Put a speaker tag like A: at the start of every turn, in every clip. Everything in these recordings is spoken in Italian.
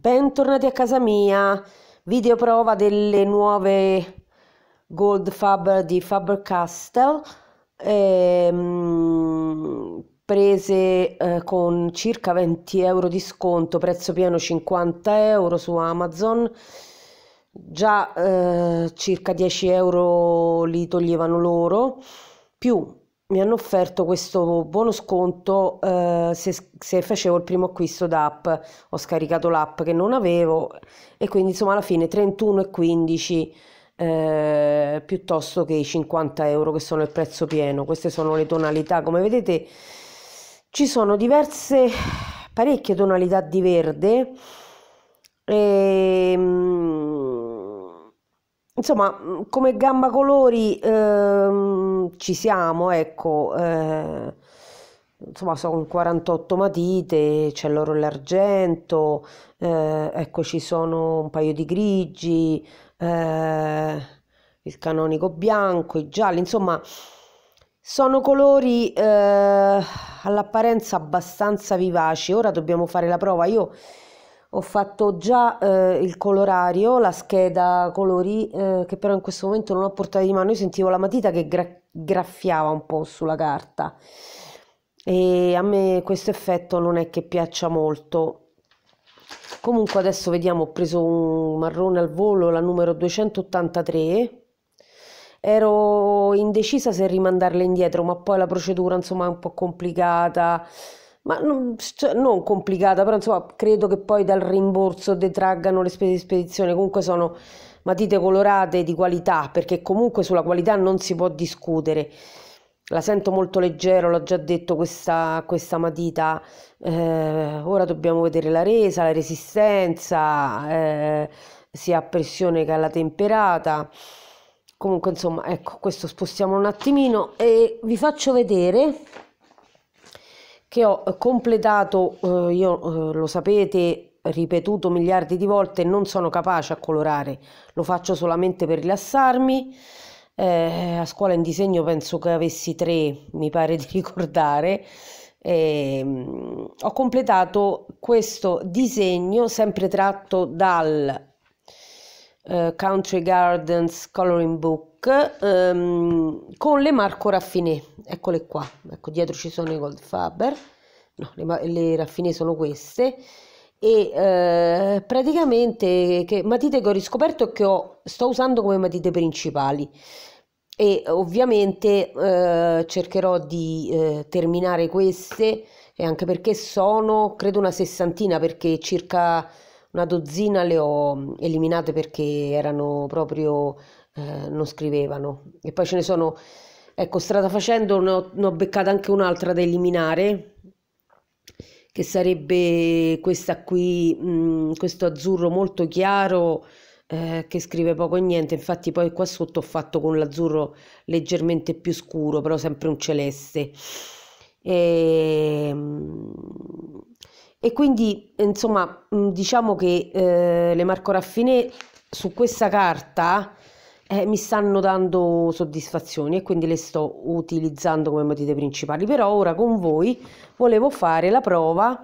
A: Bentornati a casa mia, video prova delle nuove Gold Faber di Faber-Castell ehm, prese eh, con circa 20 euro di sconto, prezzo pieno 50 euro su Amazon già eh, circa 10 euro li toglievano loro più mi hanno offerto questo buono sconto eh, se, se, facevo il primo acquisto d'app, ho scaricato l'app che non avevo e quindi insomma alla fine 31,15 eh, piuttosto che i 50 euro che sono il prezzo pieno, queste sono le tonalità, come vedete ci sono diverse parecchie tonalità di verde e ehm, Insomma, mm, come gamba colori ehm, ci siamo, ecco, eh, insomma sono 48 matite, c'è l'oro e l'argento, eh, ecco ci sono un paio di grigi, eh, il canonico bianco, i gialli, insomma sono colori eh, all'apparenza abbastanza vivaci. Ora dobbiamo fare la prova, io ho fatto già eh, il colorario, la scheda colori, eh, che però in questo momento non ho portata di mano, io sentivo la matita che gra graffiava un po' sulla carta e a me questo effetto non è che piaccia molto. Comunque adesso vediamo, ho preso un marrone al volo, la numero 283, ero indecisa se rimandarla indietro, ma poi la procedura insomma è un po' complicata, ma non, cioè, non, complicata, però insomma credo che poi dal rimborso detraggano le spese di spedizione, comunque sono matite colorate di qualità, perché comunque sulla qualità non si può discutere. La sento molto leggero, l'ho già detto questa, questa matita, eh, ora dobbiamo vedere la resa, la resistenza, eh, sia a pressione che alla temperata. Comunque insomma, ecco, questo spostiamo un attimino e vi faccio vedere che ho eh, completato, eh, io eh, lo sapete, ripetuto miliardi di volte, non sono capace a colorare, lo faccio solamente per rilassarmi. Eh, a scuola in disegno penso che avessi tre, mi pare di ricordare. Eh, ho completato questo disegno sempre tratto dal eh, Country Gardens Coloring Book ehm, con le Marco Raffinè, eccole qua, ecco dietro ci sono i Gold Faber, no, le, le Raffinè sono queste, e eh, praticamente che matite che ho riscoperto e che ho, sto usando come matite principali e ovviamente eh, cercherò di eh, terminare queste e anche perché sono credo una sessantina perché circa una dozzina le ho mm, eliminate perché erano proprio eh, non scrivevano. E poi ce ne sono, ecco, strada facendo ne ho, ne ho beccata anche un'altra da eliminare, che sarebbe questa qui, mh, mm, questo azzurro molto chiaro eh, che scrive poco e niente. Infatti poi qua sotto ho fatto con l'azzurro leggermente più scuro, però sempre un celeste. E, ehm, e quindi insomma mm, diciamo che eh, le Marco Raffinè su questa carta eh, mi stanno dando soddisfazioni e quindi le sto utilizzando come matite principali però ora con voi volevo fare la prova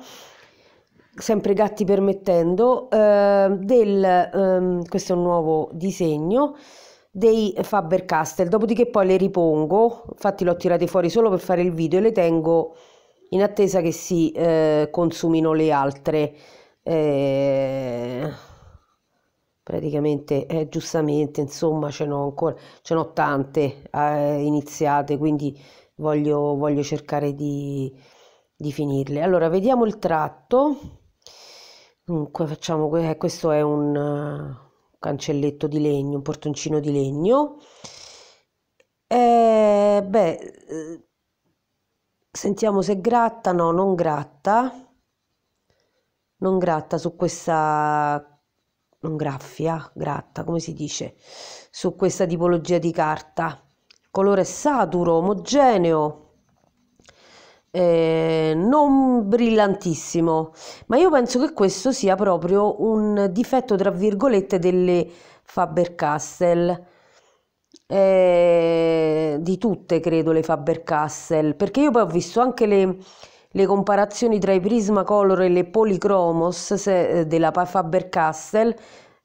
A: sempre gatti permettendo eh, del ehm, questo è un nuovo disegno dei Faber Castell dopodiché poi le ripongo infatti le ho tirate fuori solo per fare il video e le tengo in attesa che si eh, consumino le altre eh, praticamente eh, giustamente insomma ce n'ho ancora ce n'ho tante eh, iniziate quindi voglio, voglio cercare di, di finirle allora vediamo il tratto dunque facciamo eh, questo è un eh, cancelletto di legno un portoncino di legno eh, beh eh, sentiamo se gratta no non gratta non gratta su questa graffia, gratta, come si dice, su questa tipologia di carta. Il colore è saturo, omogeneo, eh, non brillantissimo, ma io penso che questo sia proprio un difetto, tra virgolette, delle Faber-Castell. Eh, di tutte credo le Faber-Castell perché io poi ho visto anche le, le comparazioni tra i Prismacolor e le Polychromos eh, della Faber-Castell,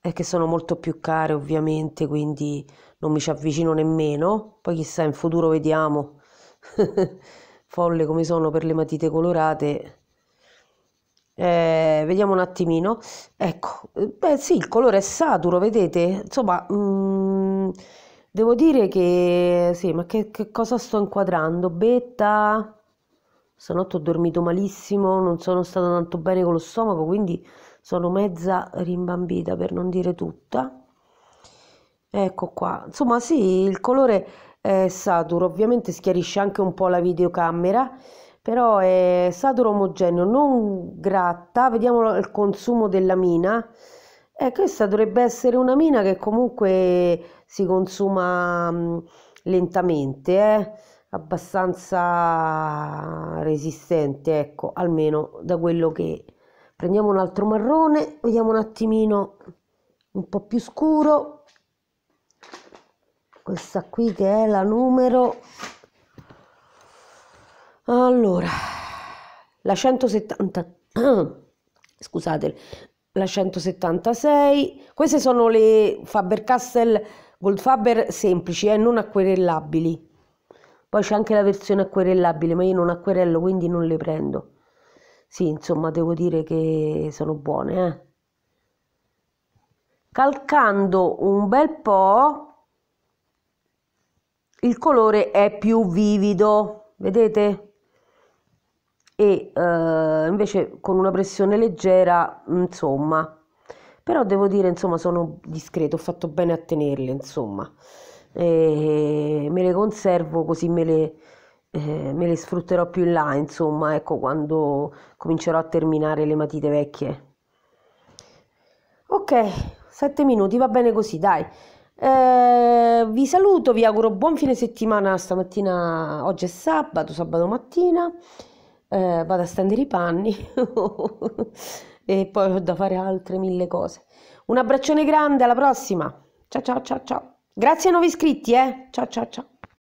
A: eh, che sono molto più care ovviamente, quindi non mi ci avvicino nemmeno. Poi chissà, in futuro vediamo. Folle come sono per le matite colorate. Eh, vediamo un attimino. Ecco, beh sì, il colore è saturo, vedete? Insomma, mh, mm, devo dire che... Sì, ma che, che cosa sto inquadrando? betta... Stanotte ho dormito malissimo, non sono stata tanto bene con lo stomaco, quindi sono mezza rimbambita per non dire tutta. Ecco qua, insomma sì, il colore è saturo, ovviamente schiarisce anche un po' la videocamera, però è saturo omogeneo, non gratta, vediamo il consumo della mina. Eh, questa dovrebbe essere una mina che comunque si consuma lentamente, eh abbastanza resistente, ecco, almeno da quello che prendiamo un altro marrone, vediamo un attimino un po' più scuro. Questa qui che è la numero Allora, la 170 Scusate, la 176. Queste sono le Faber-Castell Goldfaber semplici e eh, non acquerellabili poi c'è anche la versione acquerellabile, ma io non acquerello, quindi non le prendo. Sì, insomma, devo dire che sono buone, eh. Calcando un bel po', il colore è più vivido, vedete? E eh, invece con una pressione leggera, insomma. Però devo dire, insomma, sono discreto, ho fatto bene a tenerle, insomma e me le conservo così me le, eh, me le sfrutterò più in là, insomma, ecco, quando comincerò a terminare le matite vecchie. Ok, 7 minuti, va bene così, dai. Eh, vi saluto, vi auguro buon fine settimana stamattina, oggi è sabato, sabato mattina. Eh, vado a stendere i panni e poi ho da fare altre mille cose. Un abbraccione grande, alla prossima. Ciao ciao ciao ciao. Grazie ai nuovi iscritti, eh. Ciao ciao ciao.